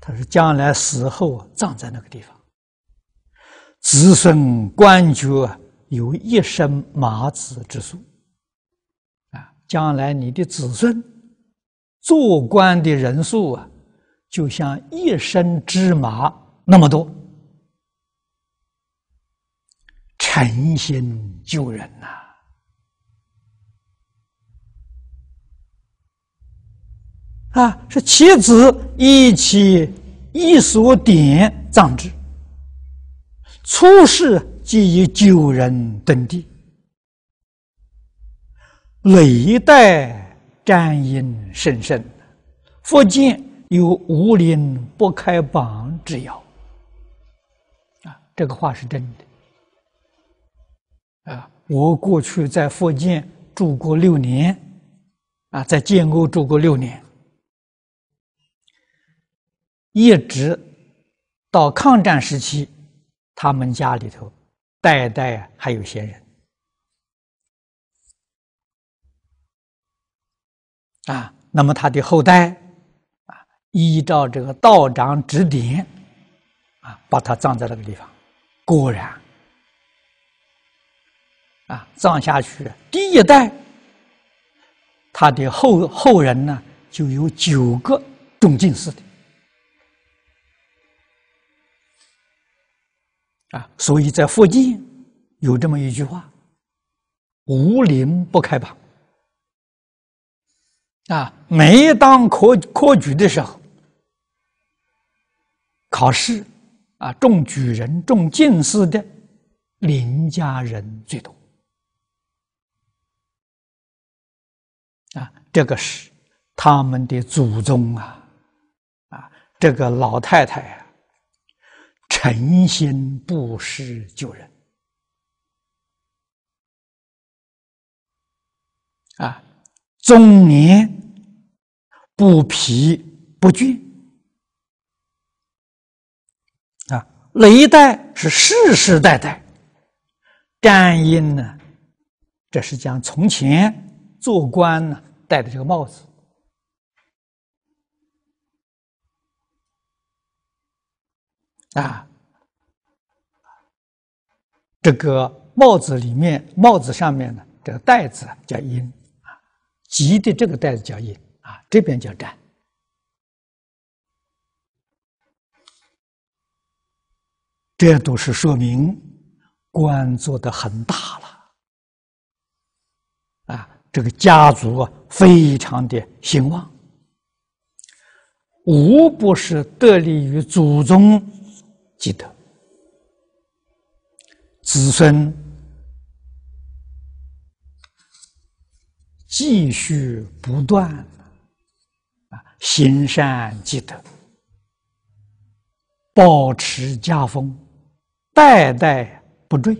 他说：“将来死后葬在那个地方，子孙官爵啊，有一身麻子之数，啊，将来你的子孙做官的人数啊，就像一身芝麻那么多，诚心救人呐。”啊，是其子一起一所鼎葬之。初世即以九人登地，累代战阴甚深，福建有无林不开榜之遥。啊，这个话是真的。啊，我过去在福建住过六年，啊，在建瓯住过六年。一直到抗战时期，他们家里头代代还有些人啊。那么他的后代啊，依照这个道长指点啊，把他葬在那个地方。果然啊，葬下去第一代他的后后人呢，就有九个中进士的。啊，所以在附近有这么一句话：“无林不开榜。”啊，每当科科举的时候，考试啊，中举人、中进士的林家人最多。啊，这个是他们的祖宗啊！啊，这个老太太啊。诚心布施救人，啊，中年不疲不倦，啊，那一代是世世代代。干英呢，这是讲从前做官呢戴的这个帽子。啊，这个帽子里面、帽子上面的这个带子叫阴，啊，吉的这个带子叫阴，啊，这边叫战。这都是说明官做的很大了啊，这个家族啊非常的兴旺，无不是得利于祖宗。记得，子孙继续不断啊，行善积德，保持家风，代代不坠。